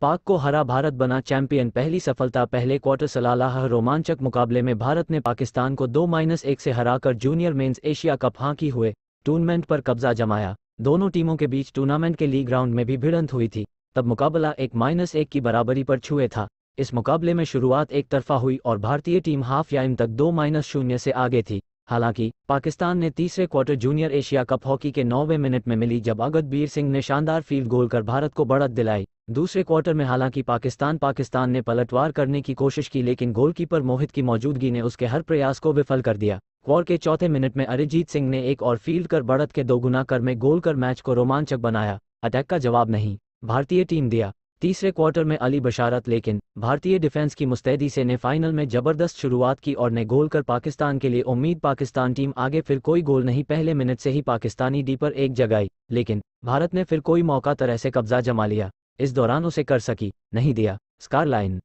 पाक को हरा भारत बना चैंपियन पहली सफलता पहले क्वार्टर सलाह रोमांचक मुकाबले में भारत ने पाकिस्तान को दो माइनस एक से हराकर junior men's Asia cup hockey हुए टूर्नामेंट पर कब्जा जमाया दोनों टीमों के बीच टूर्नामेंट के लीग ग्राउंड में भी भिड़ंत हुई थी तब मुकाबला एक माइनस एक की बराबरी पर छुए था इस मुकाबले में शुरुआत एक तरफा हुई और भारतीय टीम हाफ याइम तक दो माइनस शून्य से आगे थी हालांकि पाकिस्तान ने तीसरे quarter junior Asia cup hockey के नौवे मिनट में मिली जब अगतबीर सिंह ने शानदार फील्ड गोल कर भारत को बढ़त दिलाई दूसरे क्वार्टर में हालांकि पाकिस्तान पाकिस्तान ने पलटवार करने की कोशिश की लेकिन गोलकीपर मोहित की मौजूदगी ने उसके हर प्रयास को विफल कर दिया क्वार के चौथे मिनट में अरिजीत सिंह ने एक और फील्ड कर बढ़त के दोगुना कर में गोल कर मैच को रोमांचक बनाया अटैक का जवाब नहीं भारतीय टीम दिया तीसरे क्वार्टर में अली बशारत लेकिन भारतीय डिफेंस की मुस्तैदी से ने फाइनल में जबरदस्त शुरुआत की और ने गोल कर पाकिस्तान के लिए उम्मीद पाकिस्तान टीम आगे फिर कोई गोल नहीं पहले मिनट से ही पाकिस्तानी डी पर एक जगाई लेकिन भारत ने फिर कोई मौका तरह से कब्जा जमा लिया इस दौरान उसे कर सकी नहीं दिया स्कारलाइन